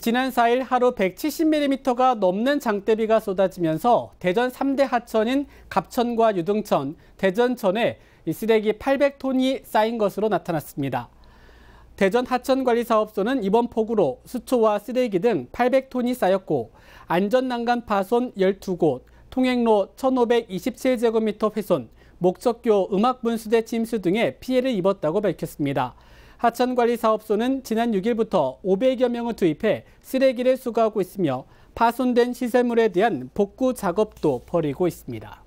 지난 4일 하루 170mm가 넘는 장대비가 쏟아지면서 대전 3대 하천인 갑천과 유등천, 대전천에 쓰레기 800톤이 쌓인 것으로 나타났습니다. 대전 하천관리사업소는 이번 폭우로 수초와 쓰레기 등 800톤이 쌓였고 안전난간 파손 12곳, 통행로 1,527제곱미터 훼손, 목적교 음악분수대 침수 등의 피해를 입었다고 밝혔습니다. 하천관리사업소는 지난 6일부터 500여 명을 투입해 쓰레기를 수거하고 있으며 파손된 시설물에 대한 복구 작업도 벌이고 있습니다.